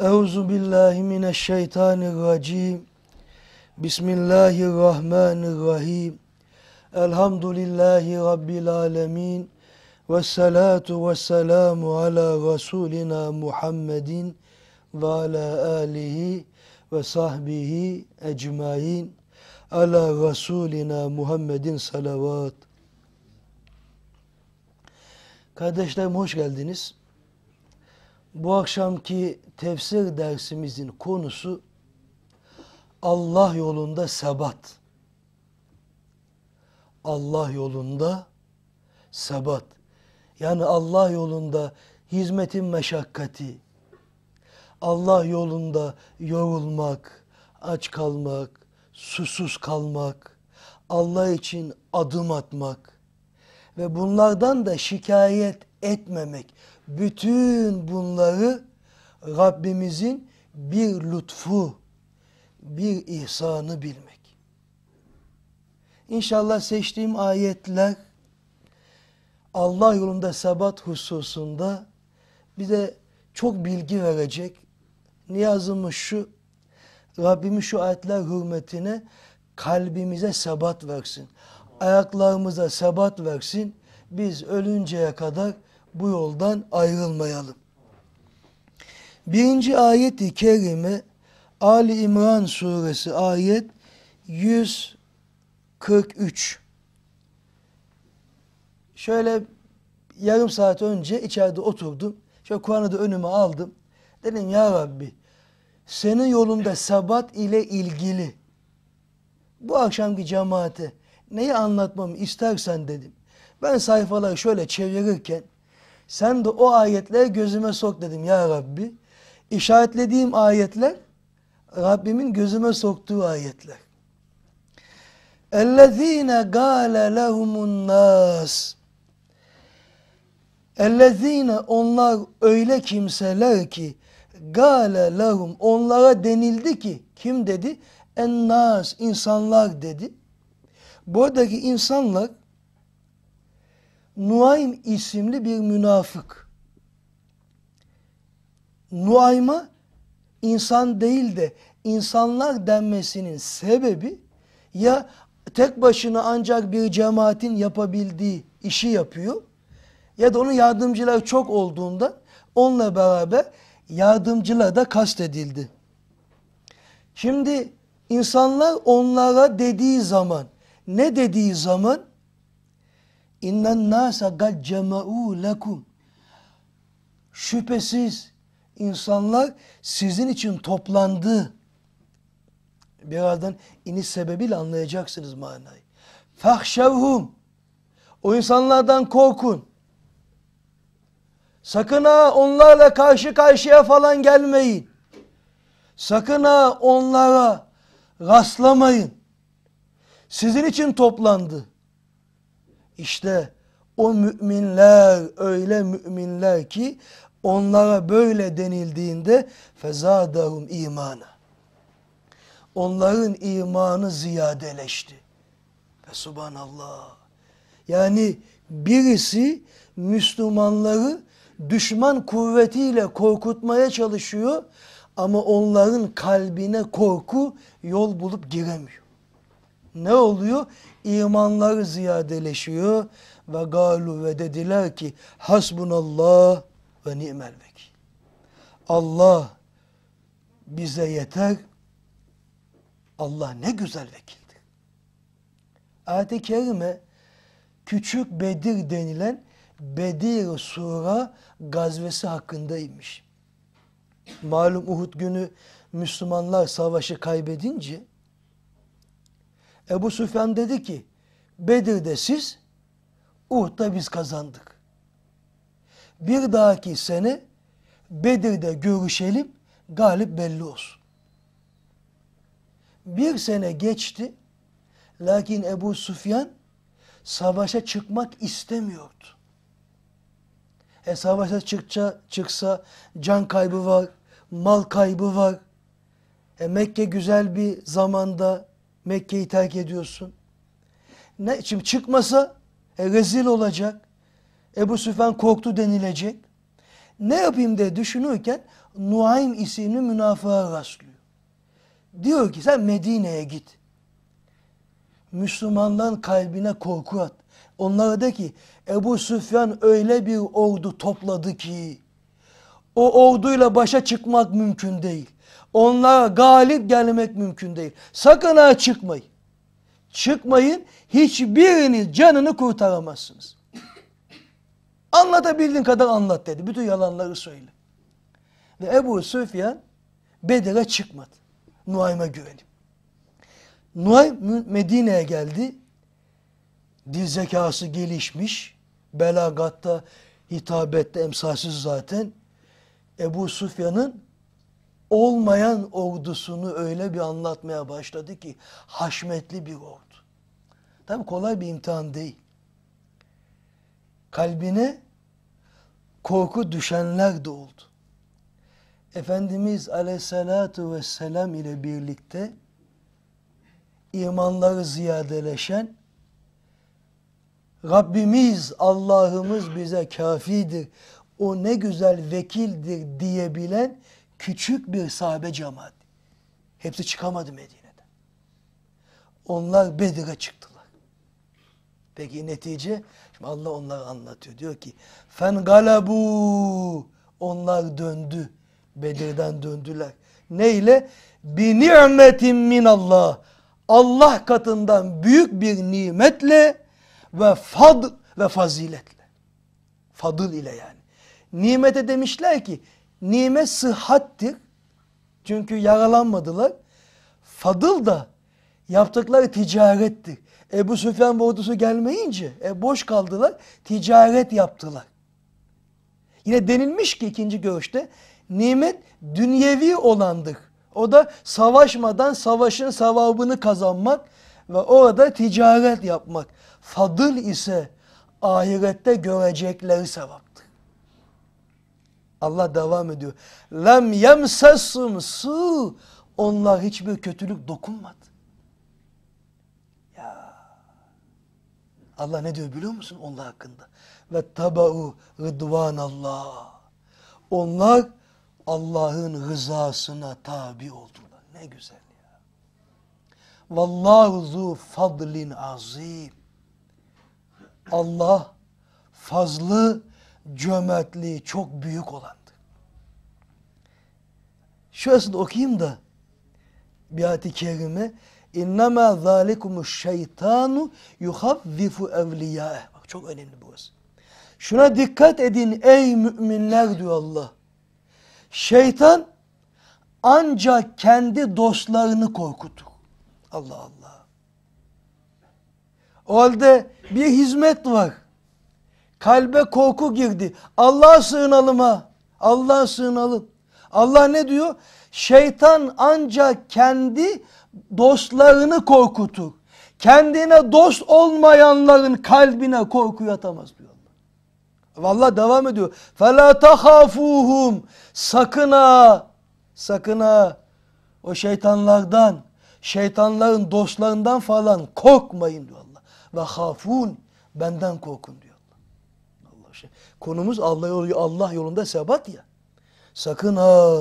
Euzu billahi mineşşeytanirracim. Bismillahirrahmanirrahim. Elhamdülillahi rabbil alamin. Ve salatu ve selamu ala rasulina Muhammedin ve ala alihi ve sahbihi ecmaîn. Ala rasulina Muhammedin salavat. Kardeşlerim hoş geldiniz. Bu akşamki tefsir dersimizin konusu Allah yolunda sebat. Allah yolunda sebat. Yani Allah yolunda hizmetin meşakkati, Allah yolunda yorulmak, aç kalmak, susuz kalmak, Allah için adım atmak ve bunlardan da şikayet etmemek, bütün bunları Rabbimizin bir lütfu, bir ihsanı bilmek. İnşallah seçtiğim ayetler Allah yolunda sabat hususunda bize çok bilgi verecek. Niyazımız şu, Rabbimiz şu ayetler hürmetine kalbimize sabat versin. Ayaklarımıza sabat versin. Biz ölünceye kadar bu yoldan ayrılmayalım. Birinci ayeti kerime Ali İmran suresi ayet 143. Şöyle yarım saat önce içeride oturdum. Şöyle Kur'an'ı da önüme aldım. Dedim ya Rabbi senin yolunda sabat ile ilgili bu akşamki cemaate neyi anlatmamı istersen dedim. Ben sayfaları şöyle çevirirken sen de o ayetleri gözüme sok dedim ya Rabbi. İşaretlediğim ayetler Rabbimin gözüme soktuğu ayetler. Ellezine قَالَ لَهُمُ nas? Ellezine onlar öyle kimseler ki gale lahum onlara denildi ki kim dedi? En nas insanlar dedi. Buradaki insanlar Nuaym isimli bir münafık. Nuaym'a insan değil de insanlar denmesinin sebebi ya tek başına ancak bir cemaatin yapabildiği işi yapıyor ya da onun yardımcıları çok olduğunda onunla beraber yardımcılar da kastedildi. Şimdi insanlar onlara dediği zaman ne dediği zaman İnnen nâse gad cema'û lekum. Şüphesiz insanlar sizin için toplandı. Birazdan iniş sebebiyle anlayacaksınız manayı. Fahşevhum. O insanlardan korkun. Sakın ha onlarla karşı karşıya falan gelmeyin. Sakın ha onlara rastlamayın. Sizin için toplandı. İşte o müminler öyle müminler ki onlara böyle denildiğinde fezadahum imana. Onların imanı ziyadeleşti. Ve subhanallah. Yani birisi Müslümanları düşman kuvvetiyle korkutmaya çalışıyor ama onların kalbine korku yol bulup giremiyor ne oluyor? İmanlar ziyadeleşiyor ve galu ve dediler ki hasbunallah ve ni'mel Allah bize yeter. Allah ne güzel vekildir. Ayet-i Kerime Küçük Bedir denilen Bedir Sura gazvesi hakkındaymış. Malum Uhud günü Müslümanlar savaşı kaybedince Ebu Süfyan dedi ki Bedir'de siz Uh'ta biz kazandık. Bir dahaki sene Bedir'de görüşelim galip belli olsun. Bir sene geçti. Lakin Ebu Süfyan savaşa çıkmak istemiyordu. E savaşa çıkça, çıksa can kaybı var, mal kaybı var. E Mekke güzel bir zamanda Mekke'yi terk ediyorsun. Ne, şimdi çıkmasa e, rezil olacak. Ebu Süfyan korktu denilecek. Ne yapayım diye düşünürken Nuaym isimli münafığa rastlıyor. Diyor ki sen Medine'ye git. Müslümanların kalbine korku at. Onlara de ki Ebu Süfyan öyle bir ordu topladı ki o orduyla başa çıkmak mümkün değil. Onlara galip gelmek mümkün değil. Sakın ha çıkmayın. Çıkmayın. Hiçbiriniz canını kurtaramazsınız. Anlatabildiğin kadar anlat dedi. Bütün yalanları söyle. Ve Ebu Süfyan Bedir'e çıkmadı. Nuaym'a güvenip. Nuaym Medine'ye geldi. Dil zekası gelişmiş. Belagatta, hitabette emsalsiz zaten. Ebu Süfyan'ın olmayan ordusunu öyle bir anlatmaya başladı ki haşmetli bir ordu. Tabi kolay bir imtihan değil. Kalbine korku düşenler de oldu. Efendimiz aleyhissalatu vesselam ile birlikte imanları ziyadeleşen Rabbimiz Allah'ımız bize kafidir. O ne güzel vekildir diyebilen küçük bir sahabe cemaat. Hepsi çıkamadı Medine'den. Onlar Bedir'e çıktılar. Peki netice? Şimdi Allah onları anlatıyor. Diyor ki fen galabu onlar döndü. Bedir'den döndüler. Neyle? Bi ni'metin minallah. Allah katından büyük bir nimetle ve fad ve faziletle. Fadıl ile yani. Nimete demişler ki Nime sıhhattir. Çünkü yaralanmadılar. Fadıl da yaptıkları ticarettir. Ebu Süfyan ve ordusu gelmeyince e, boş kaldılar. Ticaret yaptılar. Yine denilmiş ki ikinci görüşte nimet dünyevi olandır. O da savaşmadan savaşın sevabını kazanmak ve orada ticaret yapmak. Fadıl ise ahirette görecekleri sevap. Allah devam ediyor. Lem yemsessum su. Onlar hiçbir kötülük dokunmadı. Ya. Allah ne diyor biliyor musun onlar hakkında? Ve tabau Allah. Onlar Allah'ın rızasına tabi oldular. Ne güzel ya. Vallahu zu fadlin azim. Allah fazlı cömertliği çok büyük olandı. Şurasını okuyayım da bir ayet-i kerime innema zalikumuş şeytanu yuhavvifu evliyâe. Bak çok önemli burası. Şuna dikkat edin ey müminler diyor Allah. Şeytan ancak kendi dostlarını korkutur. Allah Allah. O halde bir hizmet var. Kalbe korku girdi. Allah'a sığınalım ha. Allah'a sığınalım. Allah ne diyor? Şeytan ancak kendi dostlarını korkutur. Kendine dost olmayanların kalbine korku yatamaz diyor Vallahi devam ediyor. Fela tahafuhum. Sakın ha. Sakın ha. O şeytanlardan, şeytanların dostlarından falan korkmayın diyor Allah. Ve hafun benden korkun diyor. Konumuz Allah, yolu, Allah yolunda sebat ya. Sakın ha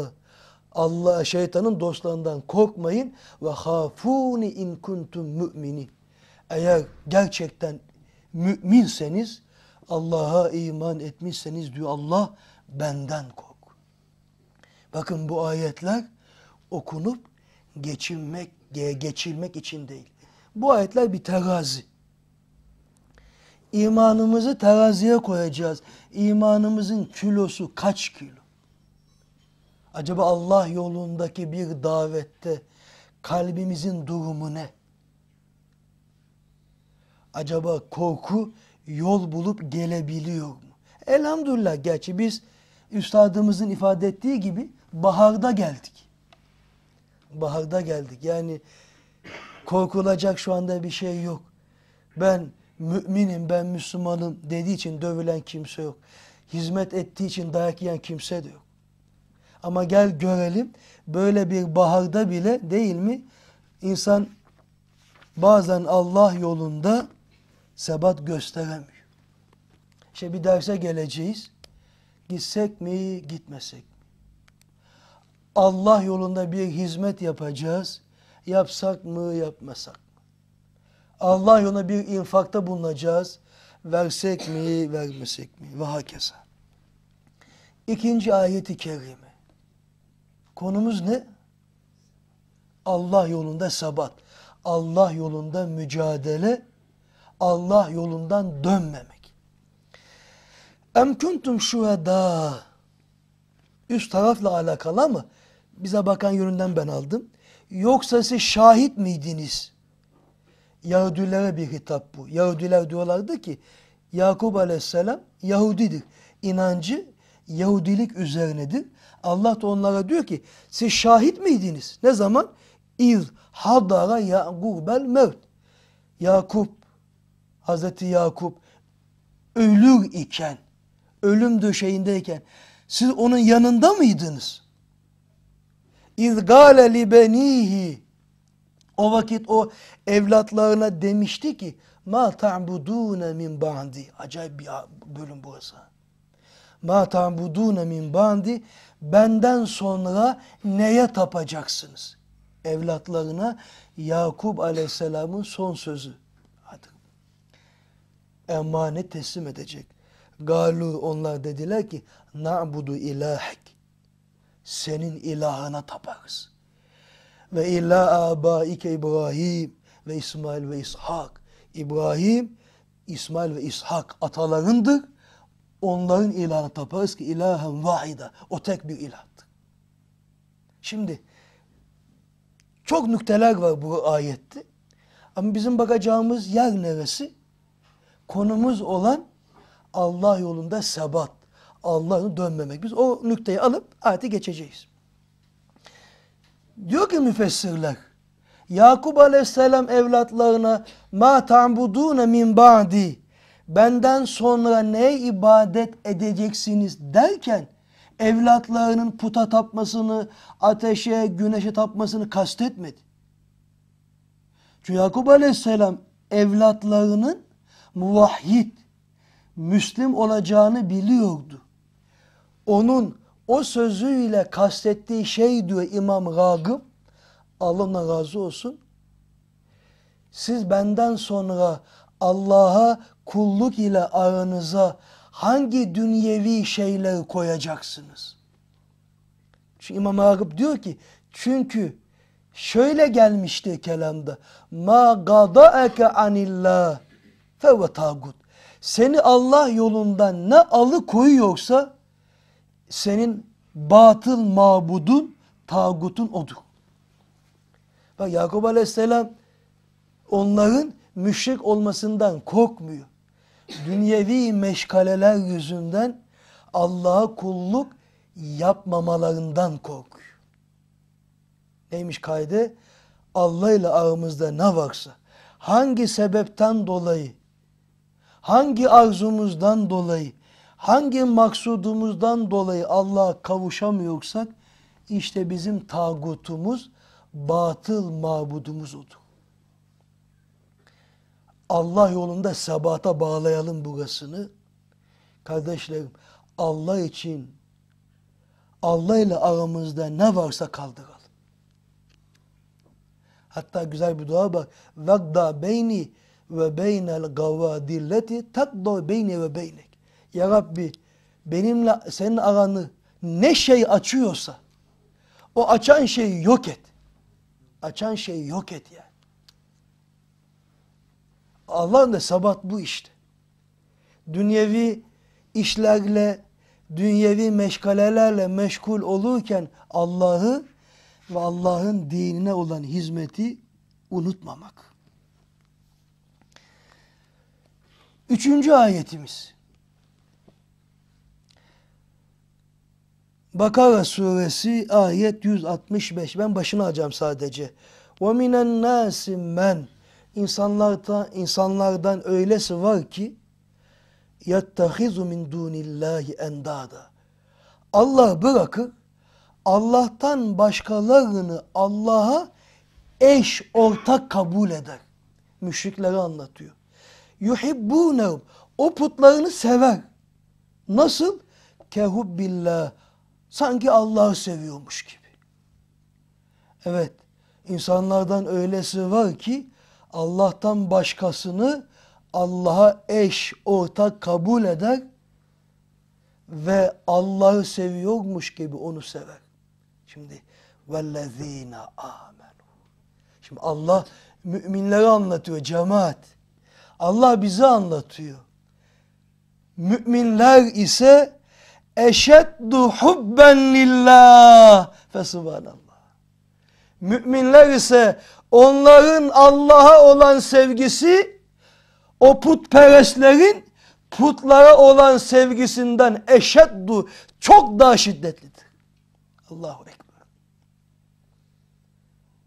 Allah şeytanın dostlarından korkmayın ve hafuni in kuntum mümini. Eğer gerçekten müminseniz Allah'a iman etmişseniz diyor Allah benden kork. Bakın bu ayetler okunup geçinmek geçilmek için değil. Bu ayetler bir terazi. İmanımızı teraziye koyacağız. İmanımızın kilosu kaç kilo? Acaba Allah yolundaki bir davette kalbimizin durumu ne? Acaba korku yol bulup gelebiliyor mu? Elhamdülillah gerçi biz üstadımızın ifade ettiği gibi baharda geldik. Baharda geldik. Yani korkulacak şu anda bir şey yok. Ben müminim ben Müslümanım dediği için dövülen kimse yok. Hizmet ettiği için dayak yiyen kimse de yok. Ama gel görelim böyle bir baharda bile değil mi? insan bazen Allah yolunda sebat gösteremiyor. İşte bir derse geleceğiz. Gitsek mi gitmesek mi? Allah yolunda bir hizmet yapacağız. Yapsak mı yapmasak Allah yoluna bir infakta bulunacağız. Versek mi, vermesek mi? Ve hakeza. İkinci ayeti kerime. Konumuz ne? Allah yolunda sabat. Allah yolunda mücadele. Allah yolundan dönmemek. Em kuntum şuhedâ. Üst tarafla alakalı ama bize bakan yönünden ben aldım. Yoksa siz şahit miydiniz? Yahudilere bir hitap bu. Yahudiler diyorlardı ki Yakup aleyhisselam Yahudidir. İnancı Yahudilik üzerinedir. Allah da onlara diyor ki siz şahit miydiniz? Ne zaman? İz hadara Yakubel mevt. Yakup, Hazreti Yakup ölür iken, ölüm döşeğindeyken siz onun yanında mıydınız? İz gâle li benihi o vakit o evlatlarına demişti ki ma ta'budune min ba'di. Acayip bir bölüm burası. Ma ta'budune min ba'di. Benden sonra neye tapacaksınız? Evlatlarına Yakup aleyhisselamın son sözü. Artık emanet teslim edecek. Galu onlar dediler ki na'budu ilahek. Senin ilahına taparız ve ila abaike İbrahim ve İsmail ve İshak. İbrahim, İsmail ve İshak atalarındır. Onların ilahına taparız ki ilahen vahida. O tek bir ilahtır. Şimdi çok nükteler var bu ayette. Ama bizim bakacağımız yer neresi? Konumuz olan Allah yolunda sebat. Allah'ını dönmemek. Biz o nükteyi alıp ayeti geçeceğiz. Diyor ki müfessirler. Yakup aleyhisselam evlatlarına ma ta'budune min ba'di benden sonra ne ibadet edeceksiniz derken evlatlarının puta tapmasını, ateşe, güneşe tapmasını kastetmedi. Çünkü Yakup aleyhisselam evlatlarının muvahhid, Müslim olacağını biliyordu. Onun o sözüyle kastettiği şey diyor İmam Ragıp, Allah'ına razı olsun. Siz benden sonra Allah'a kulluk ile aranıza hangi dünyevi şeyleri koyacaksınız? Şu İmam Ragıp diyor ki çünkü şöyle gelmişti kelamda. Ma gadaeke anillah fe tagut. Seni Allah yolundan ne alıkoyuyorsa senin batıl mabudun tağutun odur. Bak Yakup Aleyhisselam onların müşrik olmasından korkmuyor. Dünyevi meşgaleler yüzünden Allah'a kulluk yapmamalarından korkuyor. Neymiş kaydı? Allah ile aramızda ne varsa, hangi sebepten dolayı, hangi arzumuzdan dolayı hangi maksudumuzdan dolayı Allah'a kavuşamıyorsak işte bizim tagutumuz, batıl mabudumuz odur. Allah yolunda sabata bağlayalım bugasını. Kardeşlerim Allah için Allah ile aramızda ne varsa kaldıralım. Hatta güzel bir dua bak. Vagda beyni ve beynel gavadilleti takda beyni ve beynek. Ya Rabbi benimle senin aranı ne şey açıyorsa o açan şeyi yok et. Açan şeyi yok et yani. Allah'ın da sabah bu işte. Dünyevi işlerle, dünyevi meşgalelerle meşgul olurken Allah'ı ve Allah'ın dinine olan hizmeti unutmamak. Üçüncü ayetimiz. Bakara suresi ayet 165. Ben başını alacağım sadece. minen النَّاسِ مَنْ İnsanlarda insanlardan öylesi var ki يَتَّخِذُ مِنْ دُونِ اللّٰهِ اَنْدَادًا Allah bırakır, Allah'tan başkalarını Allah'a eş, ortak kabul eder. Müşrikleri anlatıyor. يُحِبُّونَهُمْ O putlarını sever. Nasıl? كَهُبِّ sanki Allah'ı seviyormuş gibi. Evet, insanlardan öylesi var ki Allah'tan başkasını Allah'a eş, ortak kabul eder ve Allah'ı seviyormuş gibi onu sever. Şimdi vellezine amenu. Şimdi Allah müminleri anlatıyor cemaat. Allah bizi anlatıyor. Müminler ise eşeddu hubben lillah fesubhanallah. Müminler ise onların Allah'a olan sevgisi o putperestlerin putlara olan sevgisinden eşeddu çok daha şiddetlidir. Allahu Ekber.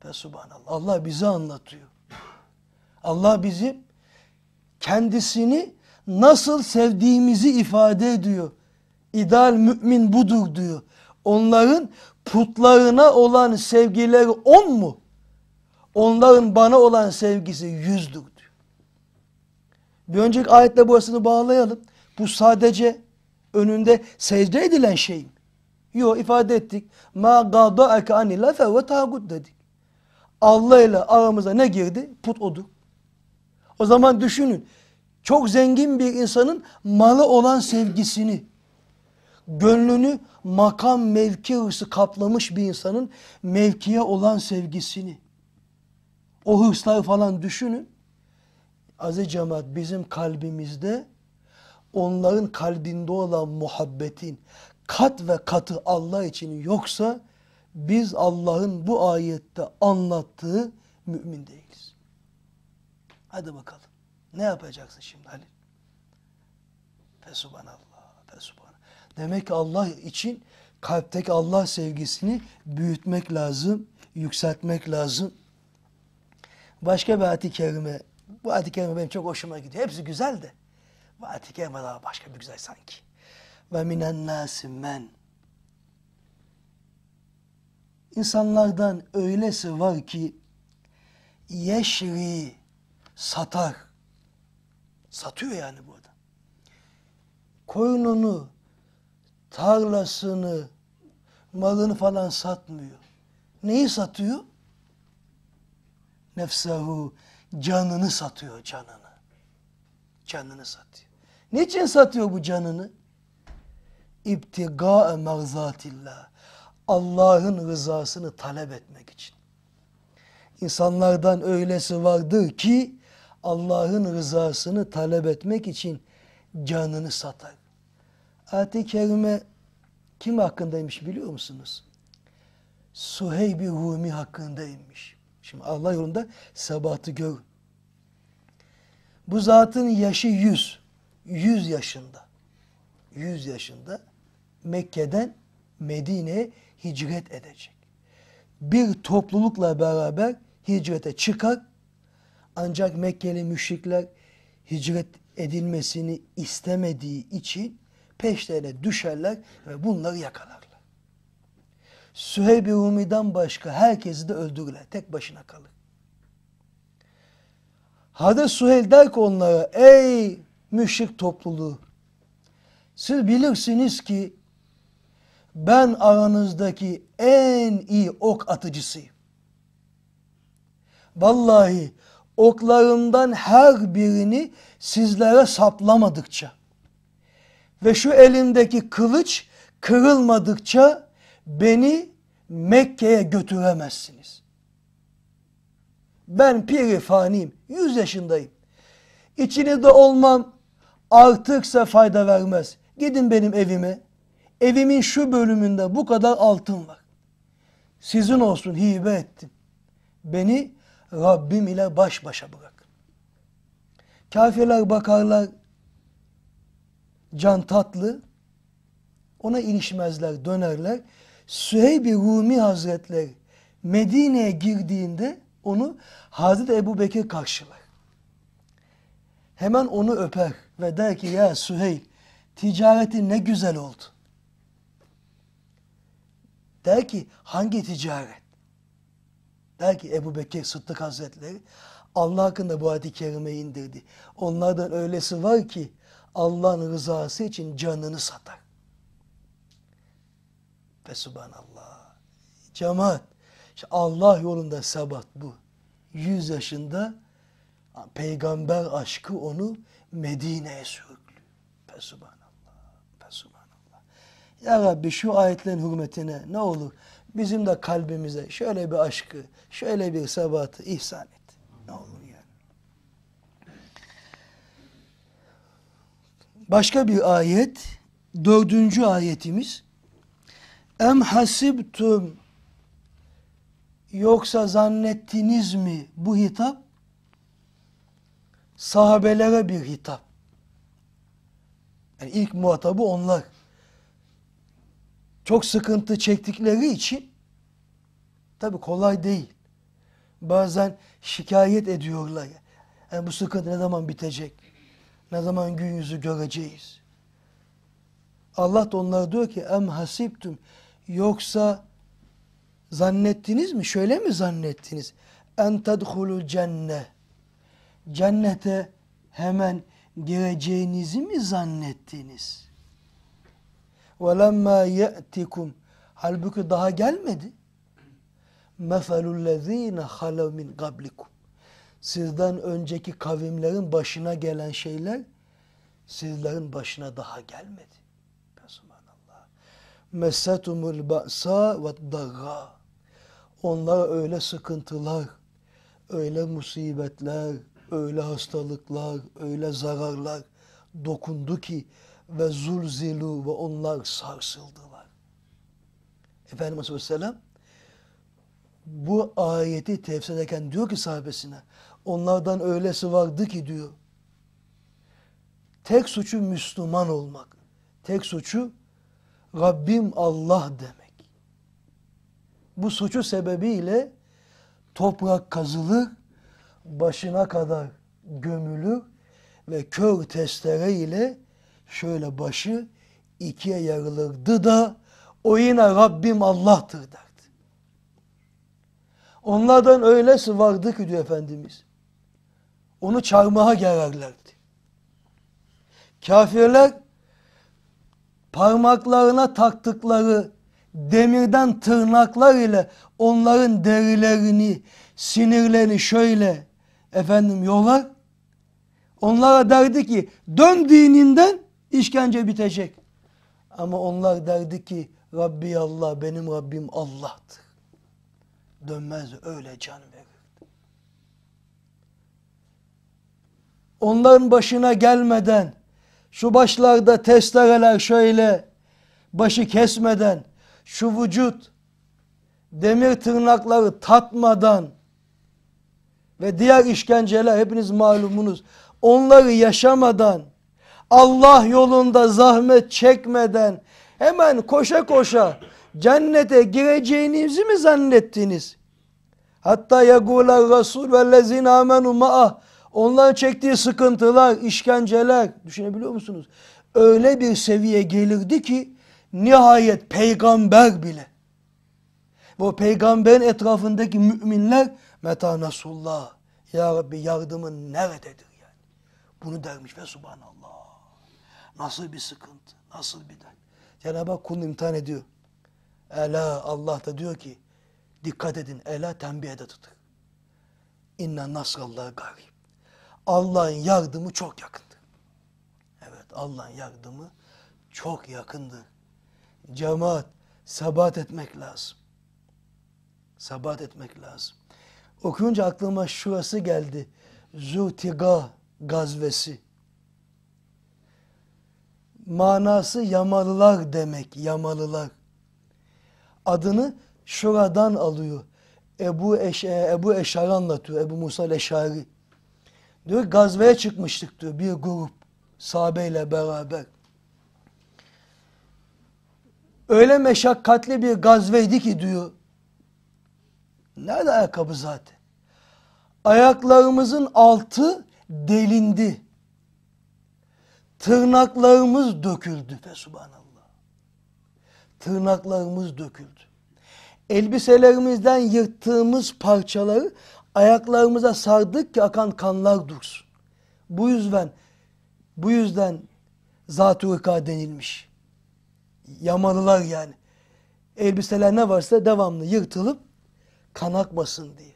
Ve subhanallah. Allah bizi anlatıyor. Allah bizi kendisini nasıl sevdiğimizi ifade ediyor ideal mümin budur diyor. Onların putlarına olan sevgileri on mu? Onların bana olan sevgisi yüzdür diyor. Bir önceki ayetle burasını bağlayalım. Bu sadece önünde secde edilen şey mi? Yok ifade ettik. Ma gada'eke anila fe ve tagut dedik. Allah ile aramıza ne girdi? Put odur. O zaman düşünün. Çok zengin bir insanın malı olan sevgisini gönlünü makam mevki hırsı kaplamış bir insanın mevkiye olan sevgisini, o hırsları falan düşünün. Aziz cemaat bizim kalbimizde onların kalbinde olan muhabbetin kat ve katı Allah için yoksa biz Allah'ın bu ayette anlattığı mümin değiliz. Hadi bakalım. Ne yapacaksın şimdi Halil? Fesubhanallah. Demek ki Allah için kalpteki Allah sevgisini büyütmek lazım, yükseltmek lazım. Başka bir ayet-i kerime, bu ayet-i kerime benim çok hoşuma gidiyor. Hepsi güzel de bu ayet-i kerime daha başka bir güzel sanki. Ve minen nâsi men. İnsanlardan öylesi var ki yeşri satar. Satıyor yani bu adam. Koyununu, tarlasını, malını falan satmıyor. Neyi satıyor? Nefsahu, canını satıyor canını. Canını satıyor. Niçin satıyor bu canını? İbtiga merzatillah. Allah'ın rızasını talep etmek için. İnsanlardan öylesi vardır ki Allah'ın rızasını talep etmek için canını satar. Ayet-i Kerime kim hakkındaymış biliyor musunuz? Suheyb-i Rumi hakkındaymış. Şimdi Allah yolunda sabatı gör. Bu zatın yaşı yüz. Yüz yaşında. Yüz yaşında Mekke'den Medine'ye hicret edecek. Bir toplulukla beraber hicrete çıkar. Ancak Mekkeli müşrikler hicret edilmesini istemediği için peşlerine düşerler ve bunları yakalarlar. Süheyb-i Rumi'den başka herkesi de öldürürler. Tek başına kalır. Hadi Süheyl der ki onlara ey müşrik topluluğu siz bilirsiniz ki ben aranızdaki en iyi ok atıcısıyım. Vallahi oklarımdan her birini sizlere saplamadıkça ve şu elimdeki kılıç kırılmadıkça beni Mekke'ye götüremezsiniz. Ben piri faniyim, yüz yaşındayım. İçini de olmam artıksa fayda vermez. Gidin benim evime. Evimin şu bölümünde bu kadar altın var. Sizin olsun hibe ettim. Beni Rabbim ile baş başa bırak. Kafirler bakarlar can tatlı. Ona ilişmezler, dönerler. Süheyb-i Rumi Hazretleri Medine'ye girdiğinde onu Hazreti Ebu Bekir karşılar. Hemen onu öper ve der ki ya Süheyl ticareti ne güzel oldu. Der ki hangi ticaret? Der ki Ebu Bekir Sıddık Hazretleri Allah hakkında bu ayet-i kerimeyi indirdi. Onlardan öylesi var ki Allah'ın rızası için canını satar. Ve subhanallah. Cemaat. İşte Allah yolunda sabat bu. Yüz yaşında peygamber aşkı onu Medine'ye sürüklü. Ve subhanallah. Ve subhanallah. Ya Rabbi şu ayetlerin hürmetine ne olur bizim de kalbimize şöyle bir aşkı, şöyle bir sabatı ihsan et. Ne olur Başka bir ayet, dördüncü ayetimiz. Em hasibtum yoksa zannettiniz mi bu hitap? Sahabelere bir hitap. Yani ilk muhatabı onlar. Çok sıkıntı çektikleri için tabi kolay değil. Bazen şikayet ediyorlar. Yani bu sıkıntı ne zaman bitecek? Ne zaman gün yüzü göreceğiz. Allah da onlara diyor ki em hasiptum yoksa zannettiniz mi? Şöyle mi zannettiniz? En tedhulul cenne cennete hemen gireceğinizi mi zannettiniz? وَلَمَّا يَأْتِكُمْ Halbuki daha gelmedi. مَثَلُ الَّذ۪ينَ min مِنْ sizden önceki kavimlerin başına gelen şeyler sizlerin başına daha gelmedi. Subhanallah. Messetumul ba'sa ve dagga. Onlara öyle sıkıntılar, öyle musibetler, öyle hastalıklar, öyle zararlar dokundu ki ve zulzilu ve onlar sarsıldılar. Efendimiz Aleyhisselam bu ayeti tefsir ederken diyor ki sahabesine Onlardan öylesi vardı ki diyor. Tek suçu Müslüman olmak. Tek suçu Rabbim Allah demek. Bu suçu sebebiyle toprak kazılır, başına kadar gömülür ve kör testere ile şöyle başı ikiye yarılırdı da o yine Rabbim Allah'tır derdi. Onlardan öylesi vardı ki diyor Efendimiz onu çarmıha gererlerdi. Kafirler parmaklarına taktıkları demirden tırnaklar ile onların derilerini, sinirlerini şöyle efendim yolar. Onlara derdi ki dön dininden işkence bitecek. Ama onlar derdi ki Rabbi Allah benim Rabbim Allah'tır. Dönmez öyle can verir. onların başına gelmeden, şu başlarda testereler şöyle başı kesmeden, şu vücut demir tırnakları tatmadan ve diğer işkenceler hepiniz malumunuz. Onları yaşamadan, Allah yolunda zahmet çekmeden hemen koşa koşa cennete gireceğinizi mi zannettiniz? Hatta yegûler rasul ve lezîn ma'ah Onların çektiği sıkıntılar, işkenceler düşünebiliyor musunuz? Öyle bir seviye gelirdi ki nihayet peygamber bile. Bu peygamberin etrafındaki müminler meta nasullah. Ya Rabbi yardımın nerededir yani? Bunu dermiş ve subhanallah. Nasıl bir sıkıntı, nasıl bir dert. Cenab-ı Hak kulunu imtihan ediyor. Ela Allah da diyor ki dikkat edin. Ela tembih ededir. İnna nasrallah garip. Allah'ın yardımı çok yakındı. Evet Allah'ın yardımı çok yakındı. Cemaat sabat etmek lazım. Sabat etmek lazım. Okuyunca aklıma şurası geldi. Zutiga gazvesi. Manası yamalılar demek, yamalılar. Adını şuradan alıyor. Ebu, Eş e, Ebu Eşar anlatıyor, Ebu Musa Leşari. Diyor gazveye çıkmıştık diyor bir grup sahabeyle beraber. Öyle meşakkatli bir gazveydi ki diyor. Nerede ayakkabı zaten? Ayaklarımızın altı delindi. Tırnaklarımız döküldü fe subhanallah. Tırnaklarımız döküldü. Elbiselerimizden yırttığımız parçaları ayaklarımıza sardık ki akan kanlar dursun. Bu yüzden bu yüzden Zatürka denilmiş. Yamalılar yani. Elbiseler ne varsa devamlı yırtılıp kanakmasın diye.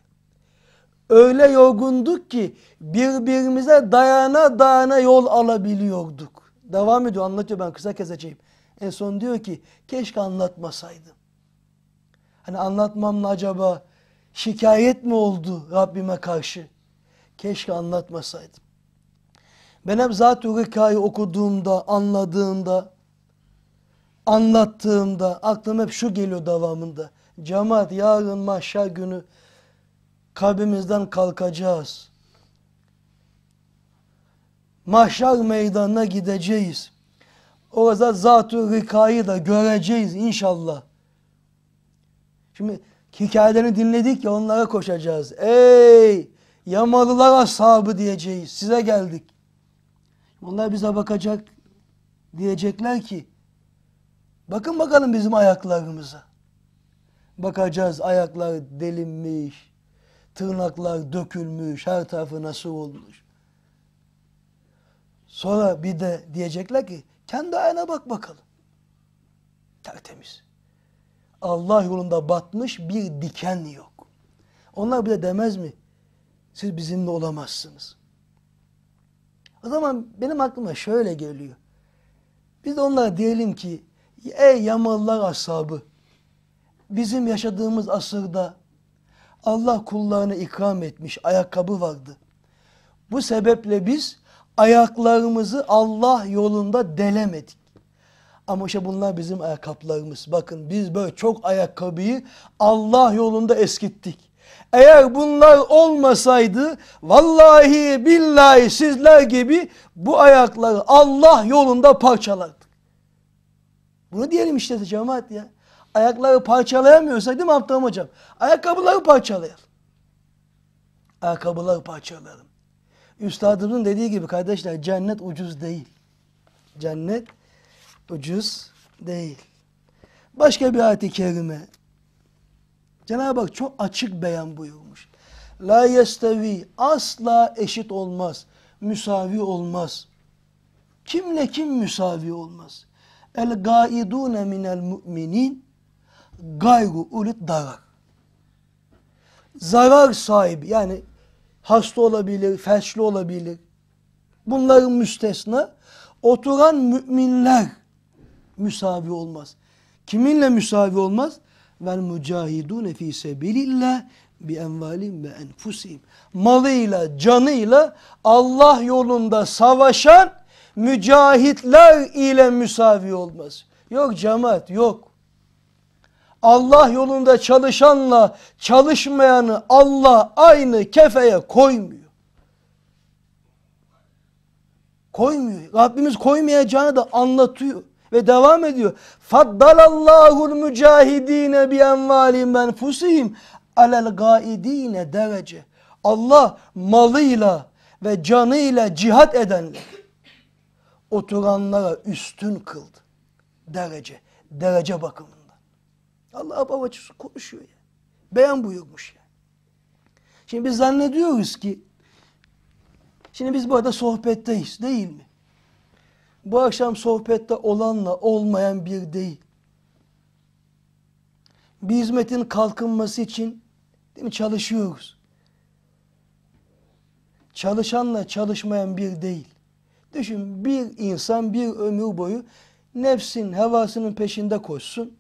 Öyle yorgunduk ki birbirimize dayana dayana yol alabiliyorduk. Devam ediyor anlatıyor ben kısa keseceğim. En son diyor ki keşke anlatmasaydım. Hani anlatmamla acaba şikayet mi oldu Rabbime karşı? Keşke anlatmasaydım. Ben hep Zat-ı Rika'yı okuduğumda, anladığımda, anlattığımda aklım hep şu geliyor devamında. Cemaat yarın mahşer günü kabimizden kalkacağız. Mahşer meydanına gideceğiz. Orada Zat-ı Rika'yı da göreceğiz inşallah. Şimdi Hikayelerini dinledik ya onlara koşacağız. Ey yamalılar ashabı diyeceğiz. Size geldik. Onlar bize bakacak. Diyecekler ki bakın bakalım bizim ayaklarımıza. Bakacağız ayaklar delinmiş. Tırnaklar dökülmüş. Her tarafı nasıl olmuş. Sonra bir de diyecekler ki kendi ayağına bak bakalım. Tertemiz. Allah yolunda batmış bir diken yok. Onlar bile demez mi? Siz bizimle olamazsınız. O zaman benim aklıma şöyle geliyor. Biz de onlara diyelim ki ey Yamalılar ashabı bizim yaşadığımız asırda Allah kullarına ikram etmiş ayakkabı vardı. Bu sebeple biz ayaklarımızı Allah yolunda delemedik. Ama işte bunlar bizim ayakkabılarımız. Bakın biz böyle çok ayakkabıyı Allah yolunda eskittik. Eğer bunlar olmasaydı vallahi billahi sizler gibi bu ayakları Allah yolunda parçalardık. Bunu diyelim işte cemaat ya. Ayakları parçalayamıyorsak değil mi Abdurrahman hocam? Ayakkabıları parçalayalım. Ayakkabıları parçalayalım. Üstadımızın dediği gibi kardeşler cennet ucuz değil. Cennet ucuz değil. Başka bir ayet-i kerime. Cenab-ı Hak çok açık beyan buyurmuş. La yestevi asla eşit olmaz. Müsavi olmaz. Kimle kim müsavi olmaz? El gaidune minel müminin gaygu ulit darar. Zarar sahibi yani hasta olabilir, felçli olabilir. Bunların müstesna oturan müminler müsavi olmaz. Kiminle müsavi olmaz? Vel mücahidûne fî sebilillah bi envalim ve enfusim. Malıyla, canıyla Allah yolunda savaşan mücahitler ile müsavi olmaz. Yok cemaat, yok. Allah yolunda çalışanla çalışmayanı Allah aynı kefeye koymuyor. Koymuyor. Rabbimiz koymayacağını da anlatıyor. Ve devam ediyor. Faddalallahul mücahidine bi envalim ben fusihim alel gaidine derece. Allah malıyla ve canıyla cihat edenler oturanlara üstün kıldı. Derece, derece bakımından. Allah babacısı konuşuyor ya. Beyan buyurmuş ya. Şimdi biz zannediyoruz ki Şimdi biz burada sohbetteyiz değil mi? Bu akşam sohbette olanla olmayan bir değil. Bir hizmetin kalkınması için değil mi, çalışıyoruz. Çalışanla çalışmayan bir değil. Düşün bir insan bir ömür boyu nefsin hevasının peşinde koşsun.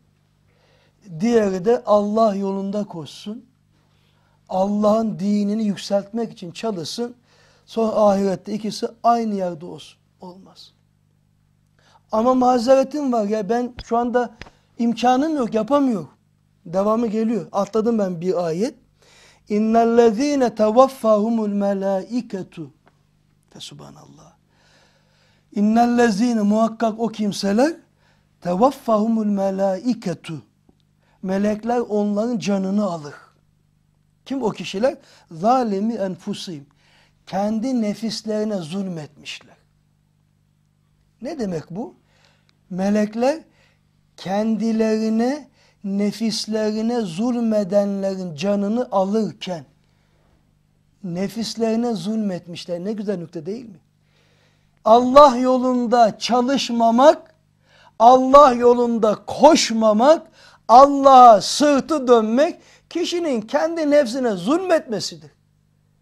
Diğeri de Allah yolunda koşsun. Allah'ın dinini yükseltmek için çalışsın. Sonra ahirette ikisi aynı yerde olsun. Olmaz. Ama mazeretim var ya ben şu anda imkanım yok yapamıyorum. Devamı geliyor. Atladım ben bir ayet. İnnellezîne tevaffahumul melâiketu. Fesubhanallah. İnnellezîne muhakkak o kimseler tevaffahumul melâiketu. Melekler onların canını alır. Kim o kişiler? Zalimi enfusim. Kendi nefislerine zulmetmişler. Ne demek bu? melekler kendilerine nefislerine zulmedenlerin canını alırken nefislerine zulmetmişler. Ne güzel nokta değil mi? Allah yolunda çalışmamak, Allah yolunda koşmamak, Allah'a sırtı dönmek kişinin kendi nefsine zulmetmesidir.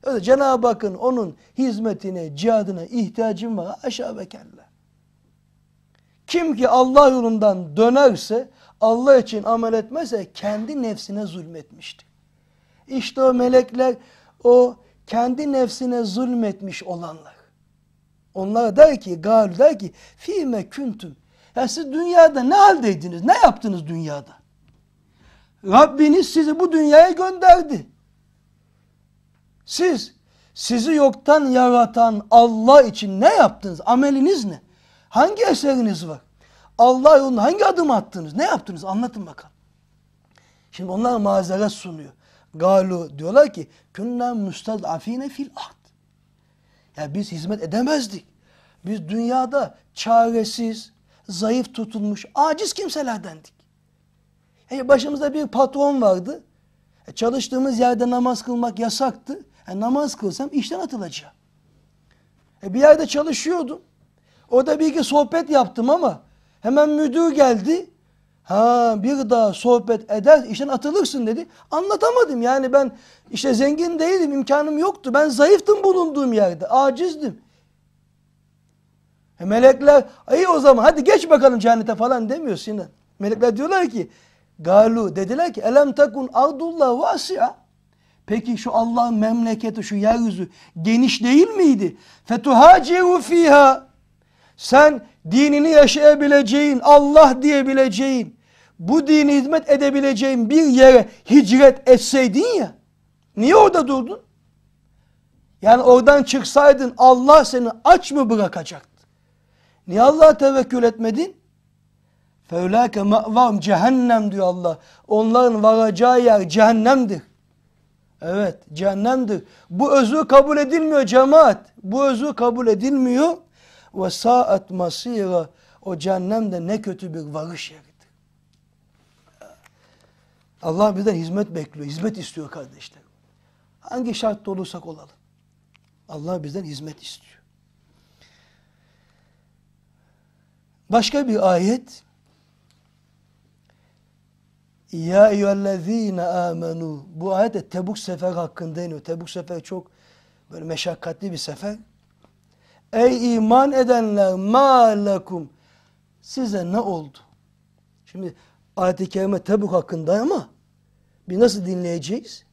Öyle Cenab-ı Hakk'ın onun hizmetine, cihadına ihtiyacım var. Aşağı bekerler. Kim ki Allah yolundan dönerse, Allah için amel etmezse kendi nefsine zulmetmişti. İşte o melekler o kendi nefsine zulmetmiş olanlar. Onlar der ki, gal der ki, fime küntüm. Ya siz dünyada ne haldeydiniz, ne yaptınız dünyada? Rabbiniz sizi bu dünyaya gönderdi. Siz, sizi yoktan yaratan Allah için ne yaptınız, ameliniz ne? Hangi eseriniz var? Allah yolunda hangi adım attınız? Ne yaptınız? Anlatın bakalım. Şimdi onlar mazeret sunuyor. Galu diyorlar ki künna müstadafine fil ahd. Ya biz hizmet edemezdik. Biz dünyada çaresiz, zayıf tutulmuş, aciz kimselerdendik. Yani e, başımızda bir patron vardı. E, çalıştığımız yerde namaz kılmak yasaktı. E namaz kılsam işten atılacağım. E bir yerde çalışıyordum. Orada bir iki sohbet yaptım ama hemen müdür geldi. Ha bir daha sohbet eder işten atılırsın dedi. Anlatamadım yani ben işte zengin değilim imkanım yoktu. Ben zayıftım bulunduğum yerde acizdim. E melekler iyi o zaman hadi geç bakalım cennete falan demiyor Sinan. Melekler diyorlar ki galu dediler ki elem takun ardullah vasi'a. Peki şu Allah'ın memleketi şu yeryüzü geniş değil miydi? Fetuhaciru fiha. Sen dinini yaşayabileceğin, Allah diyebileceğin, bu dini hizmet edebileceğin bir yere hicret etseydin ya, niye orada durdun? Yani oradan çıksaydın Allah seni aç mı bırakacaktı? Niye Allah'a tevekkül etmedin? Feulâke ma'vam cehennem diyor Allah. Onların varacağı yer cehennemdir. Evet cehennemdir. Bu özü kabul edilmiyor cemaat. Bu özü kabul edilmiyor. Ve saat masira o cehennemde ne kötü bir varış yeridir. Allah bizden hizmet bekliyor, hizmet istiyor kardeşler. Hangi şartta olursak olalım. Allah bizden hizmet istiyor. Başka bir ayet Ya eyyühellezine amenu Bu ayet de Tebuk sefer hakkında iniyor. Tebuk sefer çok böyle meşakkatli bir sefer. Ey iman edenler ma lekum. Size ne oldu? Şimdi ayet-i kerime Tebuk hakkında ama biz nasıl dinleyeceğiz?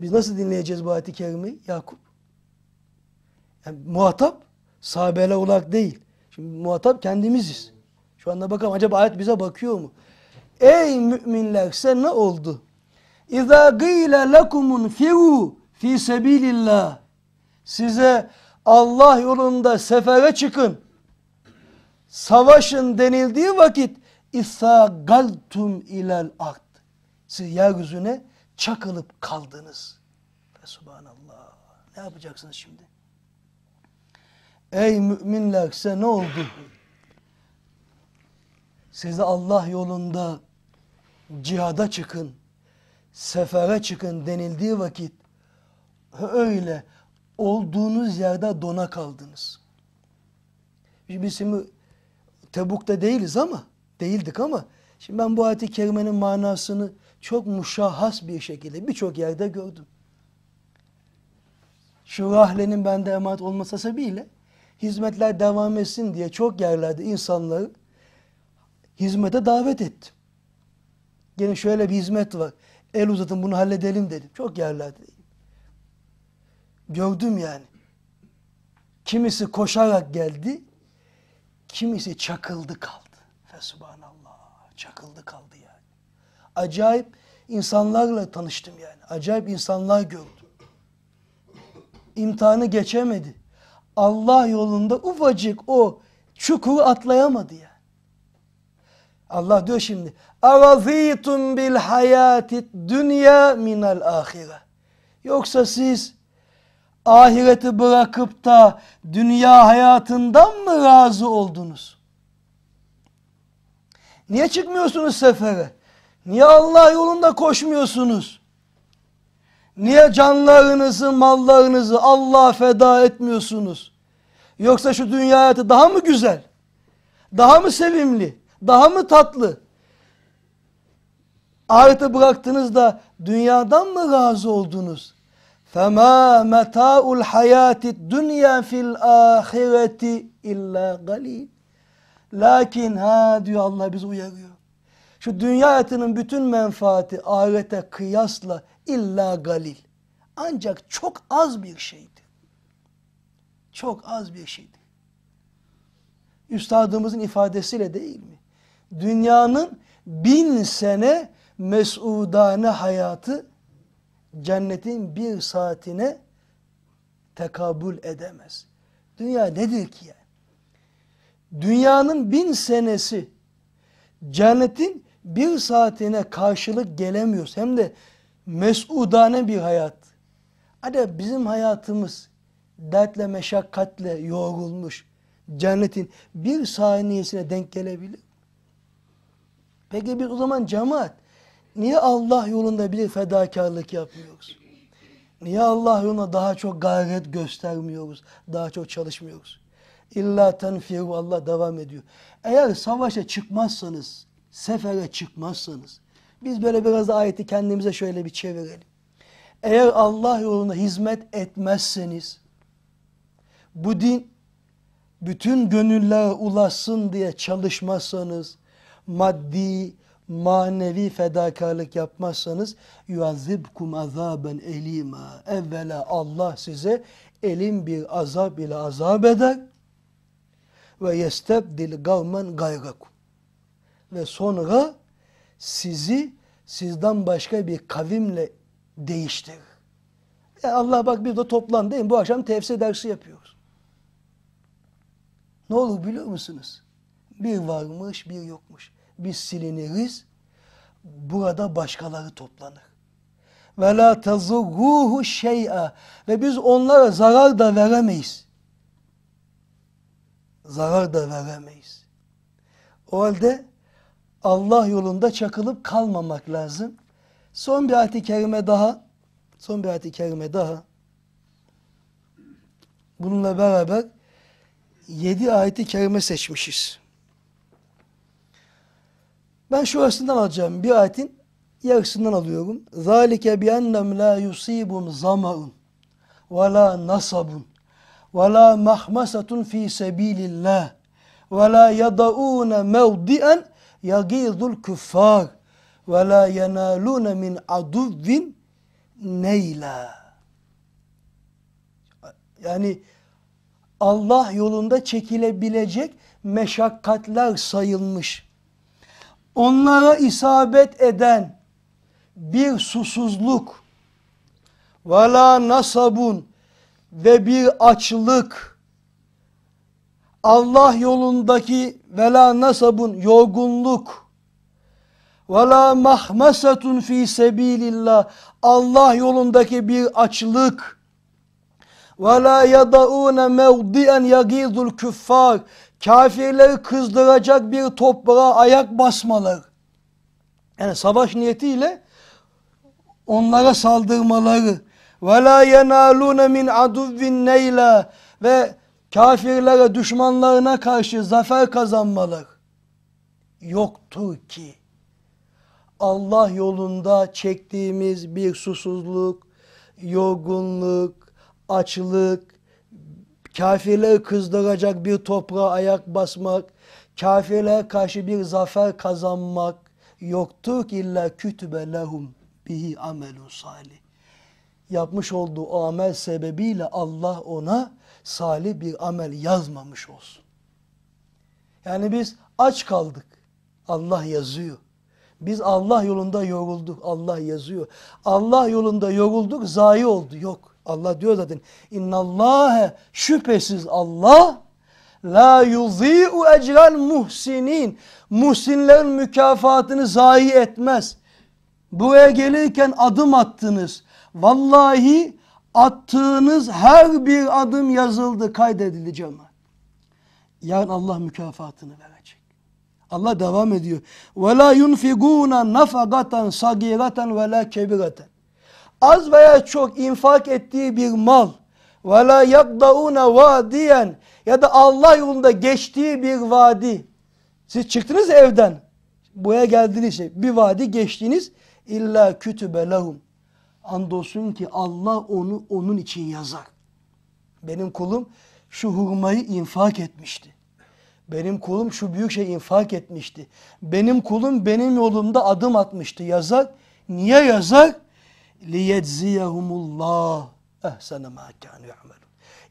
Biz nasıl dinleyeceğiz bu ayet-i kerimeyi Yakup? Yani muhatap sahabeler olarak değil. Şimdi muhatap kendimiziz. Şu anda bakalım acaba ayet bize bakıyor mu? Ey müminler sen ne oldu? İza gıyle lekumun firu fi sebilillah size Allah yolunda sefere çıkın. Savaşın denildiği vakit İsa galtum ilel ard. Siz yeryüzüne çakılıp kaldınız. Ve subhanallah. Ne yapacaksınız şimdi? Ey müminler size ne oldu? Size Allah yolunda cihada çıkın, sefere çıkın denildiği vakit öyle olduğunuz yerde dona kaldınız. Biz şimdi Tebuk'ta değiliz ama, değildik ama şimdi ben bu ayet-i kerimenin manasını çok muşahhas bir şekilde birçok yerde gördüm. Şu rahlenin bende emanet olması sebebiyle hizmetler devam etsin diye çok yerlerde insanları hizmete davet ettim. Gene şöyle bir hizmet var. El uzatın bunu halledelim dedim. Çok yerlerde Gördüm yani. Kimisi koşarak geldi, kimisi çakıldı kaldı. Fesubhanallah, çakıldı kaldı yani. Acayip insanlarla tanıştım yani. Acayip insanlar gördüm. İmtihanı geçemedi. Allah yolunda ufacık o çukuru atlayamadı yani. Allah diyor şimdi Arazitum bil hayati dünya minel ahire. Yoksa siz ahireti bırakıp da dünya hayatından mı razı oldunuz? Niye çıkmıyorsunuz sefere? Niye Allah yolunda koşmuyorsunuz? Niye canlarınızı, mallarınızı Allah'a feda etmiyorsunuz? Yoksa şu dünya hayatı daha mı güzel? Daha mı sevimli? Daha mı tatlı? Ahirete bıraktınız da dünyadan mı razı oldunuz? فَمَا مَتَاءُ الْحَيَاةِ الدُّنْيَا فِي الْآخِرَةِ اِلَّا قَلِيلٌ Lakin ha diyor Allah bizi uyarıyor. Şu dünya hayatının bütün menfaati ahirete kıyasla illa galil. Ancak çok az bir şeydi. Çok az bir şeydi. Üstadımızın ifadesiyle değil mi? Dünyanın bin sene mesudane hayatı cennetin bir saatine tekabül edemez. Dünya nedir ki yani? Dünyanın bin senesi cennetin bir saatine karşılık gelemiyoruz. Hem de mesudane bir hayat. Hadi bizim hayatımız dertle meşakkatle yoğrulmuş cennetin bir saniyesine denk gelebilir. Peki biz o zaman cemaat Niye Allah yolunda bir fedakarlık yapmıyoruz? Niye Allah yoluna daha çok gayret göstermiyoruz? Daha çok çalışmıyoruz? İlla tenfiru Allah devam ediyor. Eğer savaşa çıkmazsanız, sefere çıkmazsanız, biz böyle biraz da ayeti kendimize şöyle bir çevirelim. Eğer Allah yoluna hizmet etmezseniz, bu din bütün gönüllere ulaşsın diye çalışmazsanız, maddi, manevi fedakarlık yapmazsanız yuazibkum azaben elima. Evvela Allah size elin bir azap ile azap eder ve yestebdil gavmen gayrakum. Ve sonra sizi sizden başka bir kavimle değiştirir. E Allah bak bir de toplan değil mi? Bu akşam tefsir dersi yapıyoruz. Ne olur biliyor musunuz? Bir varmış bir yokmuş biz siliniriz. Burada başkaları toplanır. Ve la tezurruhu şey'a. Ve biz onlara zarar da veremeyiz. Zarar da veremeyiz. O halde Allah yolunda çakılıp kalmamak lazım. Son bir ayet-i kerime daha. Son bir ayet-i kerime daha. Bununla beraber yedi ayeti kerime seçmişiz. Ben şu açısından alacağım. Bir ayetin yarısından alıyorum. Zalike bi ennem la yusibun zamaun ve la nasabun ve la mahmasatun fi sabilillah ve la yadaun mevdi'en yagizul kuffar ve la yenalun min aduvvin neyla. Yani Allah yolunda çekilebilecek meşakkatler sayılmış onlara isabet eden bir susuzluk vela nasabun ve bir açlık Allah yolundaki vela nasabun yorgunluk vela mahmasatun fi sebilillah Allah yolundaki bir açlık vela yadaun mevdi'en yagizul küffar kafirleri kızdıracak bir toprağa ayak basmalar. Yani savaş niyetiyle onlara saldırmaları. وَلَا يَنَالُونَ min عَدُوِّنْ neyla Ve kafirlere, düşmanlarına karşı zafer kazanmaları. Yoktur ki Allah yolunda çektiğimiz bir susuzluk, yorgunluk, açlık, kafirleri kızdıracak bir toprağa ayak basmak, kafirlere karşı bir zafer kazanmak yoktur ki illa kütübe lehum bihi amelun salih. Yapmış olduğu amel sebebiyle Allah ona salih bir amel yazmamış olsun. Yani biz aç kaldık. Allah yazıyor. Biz Allah yolunda yorulduk. Allah yazıyor. Allah yolunda yorulduk, zayi oldu. Yok. Allah diyor zaten inna innallâhe şüphesiz Allah la yuzi'u ecral muhsinin muhsinlerin mükafatını zayi etmez. Buraya gelirken adım attınız. Vallahi attığınız her bir adım yazıldı, kaydedildi cemaat. Yarın Allah mükafatını verecek. Allah devam ediyor. Ve la yunfiguna nafaqatan sagiratan ve la kebiratan az veya çok infak ettiği bir mal ve la yakdauna vadiyen ya da Allah yolunda geçtiği bir vadi. Siz çıktınız evden. Buraya geldiniz, bir vadi geçtiniz. İlla kütübe lehum. Andolsun ki Allah onu onun için yazar. Benim kulum şu hurmayı infak etmişti. Benim kulum şu büyük şey infak etmişti. Benim kulum benim yolumda adım atmıştı yazar. Niye yazar? liyecziyehumullah ehsene ma kanu ya'melun.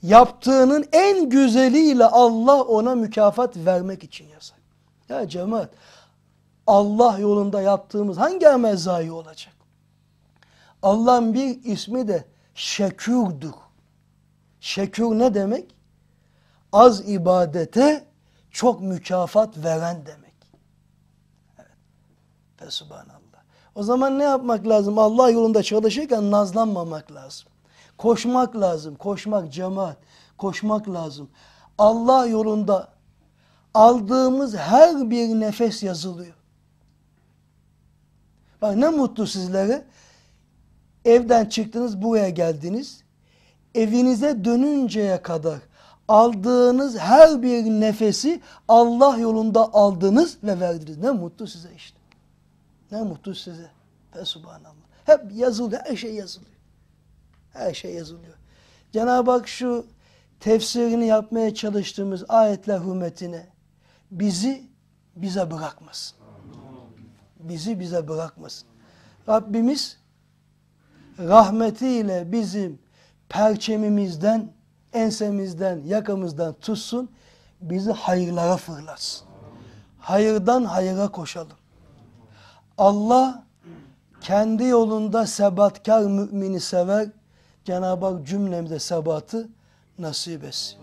Yaptığının en güzeliyle Allah ona mükafat vermek için yasak. Ya cemaat Allah yolunda yaptığımız hangi amel zayi olacak? Allah'ın bir ismi de şekürdür. Şekür ne demek? Az ibadete çok mükafat veren demek. Evet. Fesubhanallah. O zaman ne yapmak lazım? Allah yolunda çalışırken nazlanmamak lazım. Koşmak lazım. Koşmak cemaat. Koşmak lazım. Allah yolunda aldığımız her bir nefes yazılıyor. Bak ne mutlu sizlere. Evden çıktınız buraya geldiniz. Evinize dönünceye kadar aldığınız her bir nefesi Allah yolunda aldınız ve verdiniz. Ne mutlu size işte. Ne mutlu size. Fesubhanallah. Hep yazılıyor, her şey yazılıyor. Her şey yazılıyor. Cenab-ı Hak şu tefsirini yapmaya çalıştığımız ayetler hürmetine bizi bize bırakmasın. Bizi bize bırakmasın. Rabbimiz rahmetiyle bizim perçemimizden, ensemizden, yakamızdan tutsun, bizi hayırlara fırlatsın. Hayırdan hayıra koşalım. Allah kendi yolunda sebatkar mümini sever. Cenab-ı Hak cümlemize sebatı nasip etsin.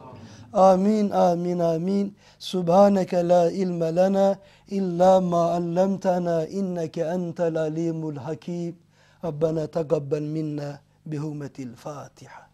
Amin, amin, amin. Subhaneke la ilme lena illa ma allamtana inneke entel alimul hakim. Rabbena takabbel minna bihurmetil Fatiha.